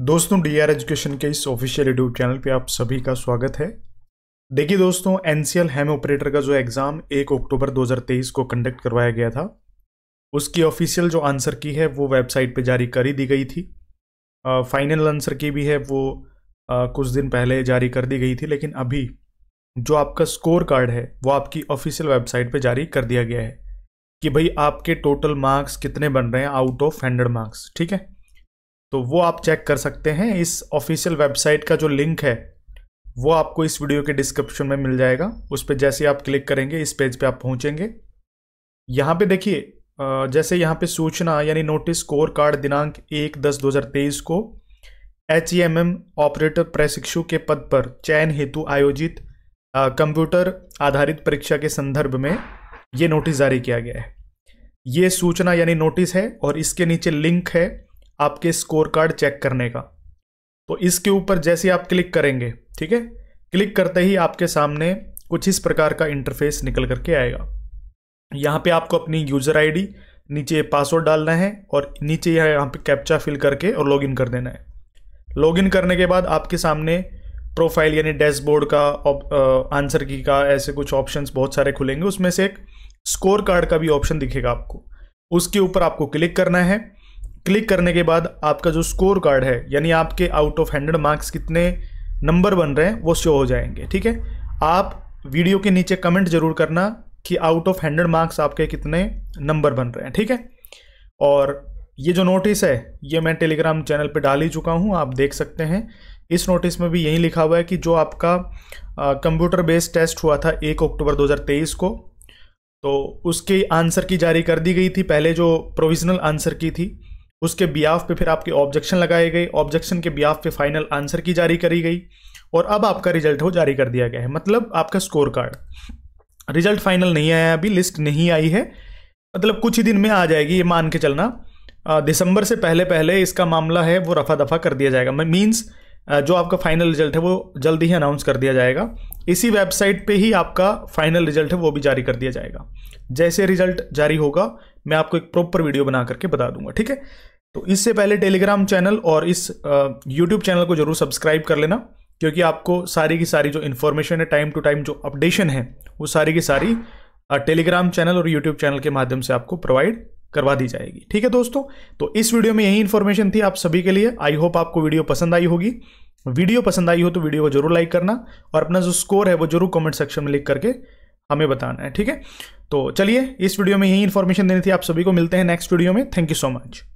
दोस्तों D R education के इस ऑफिशियल यूट्यूब चैनल पे आप सभी का स्वागत है देखिए दोस्तों एन सी एल ऑपरेटर का जो एग्ज़ाम एक अक्टूबर 2023 को कंडक्ट करवाया गया था उसकी ऑफिशियल जो आंसर की है वो वेबसाइट पे जारी कर ही दी गई थी फाइनल आंसर की भी है वो uh, कुछ दिन पहले जारी कर दी गई थी लेकिन अभी जो आपका स्कोर कार्ड है वो आपकी ऑफिशियल वेबसाइट पर जारी कर दिया गया है कि भाई आपके टोटल मार्क्स कितने बन रहे हैं आउट ऑफ हंड्रेड मार्क्स ठीक है तो वो आप चेक कर सकते हैं इस ऑफिशियल वेबसाइट का जो लिंक है वो आपको इस वीडियो के डिस्क्रिप्शन में मिल जाएगा उस पर जैसे आप क्लिक करेंगे इस पेज पे आप पहुंचेंगे यहाँ पे देखिए जैसे यहाँ पे सूचना यानी नोटिस स्कोर कार्ड दिनांक एक दस दो हज़ार तेईस को H E M M operator प्रशिक्षु के पद पर चयन हेतु आयोजित कंप्यूटर आधारित परीक्षा के संदर्भ में ये नोटिस जारी किया गया है ये सूचना यानी नोटिस है और इसके नीचे लिंक है आपके स्कोर कार्ड चेक करने का तो इसके ऊपर जैसे आप क्लिक करेंगे ठीक है क्लिक करते ही आपके सामने कुछ इस प्रकार का इंटरफेस निकल करके आएगा यहाँ पे आपको अपनी यूज़र आईडी नीचे पासवर्ड डालना है और नीचे यहाँ पे कैप्चा फिल करके और लॉगिन कर देना है लॉगिन करने के बाद आपके सामने प्रोफाइल यानी डैशबोर्ड का आंसर की का ऐसे कुछ ऑप्शंस बहुत सारे खुलेंगे उसमें से एक स्कोर कार्ड का भी ऑप्शन दिखेगा आपको उसके ऊपर आपको क्लिक करना है क्लिक करने के बाद आपका जो स्कोर कार्ड है यानी आपके आउट ऑफ हंड्रेड मार्क्स कितने नंबर बन रहे हैं वो शो हो जाएंगे ठीक है आप वीडियो के नीचे कमेंट जरूर करना कि आउट ऑफ हंड्रेड मार्क्स आपके कितने नंबर बन रहे हैं ठीक है और ये जो नोटिस है ये मैं टेलीग्राम चैनल पे डाल ही चुका हूँ आप देख सकते हैं इस नोटिस में भी यही लिखा हुआ है कि जो आपका कंप्यूटर बेस्ड टेस्ट हुआ था एक अक्टूबर 2023 को तो उसके आंसर की जारी कर दी गई थी पहले जो प्रोविजनल आंसर की थी उसके बियाफ पे फिर आपके ऑब्जेक्शन लगाए गए ऑब्जेक्शन के बियाफ पे फाइनल आंसर की जारी करी गई और अब आपका रिजल्ट हो जारी कर दिया गया है मतलब आपका स्कोर कार्ड रिजल्ट फाइनल नहीं आया अभी लिस्ट नहीं आई है मतलब कुछ ही दिन में आ जाएगी ये मान के चलना दिसंबर से पहले पहले इसका मामला है वो रफा दफा कर दिया जाएगा मीन्स जो आपका फाइनल रिजल्ट है वो जल्दी ही अनाउंस कर दिया जाएगा इसी वेबसाइट पे ही आपका फाइनल रिजल्ट है वो भी जारी कर दिया जाएगा जैसे रिजल्ट जारी होगा मैं आपको एक प्रॉपर वीडियो बना करके बता दूंगा ठीक है तो इससे पहले टेलीग्राम चैनल और इस यूट्यूब चैनल को जरूर सब्सक्राइब कर लेना क्योंकि आपको सारी की सारी जो इन्फॉर्मेशन है टाइम टू टाइम जो अपडेशन है वो सारी की सारी टेलीग्राम चैनल और यूट्यूब चैनल के माध्यम से आपको प्रोवाइड करवा दी जाएगी ठीक है दोस्तों तो इस वीडियो में यही इन्फॉर्मेशन थी आप सभी के लिए आई होप आपको वीडियो पसंद आई होगी वीडियो पसंद आई हो तो वीडियो को जरूर लाइक करना और अपना जो स्कोर है वो जरूर कमेंट सेक्शन में लिख करके हमें बताना है ठीक है तो चलिए इस वीडियो में यही इन्फॉर्मेशन देनी थी आप सभी को मिलते हैं नेक्स्ट वीडियो में थैंक यू सो मच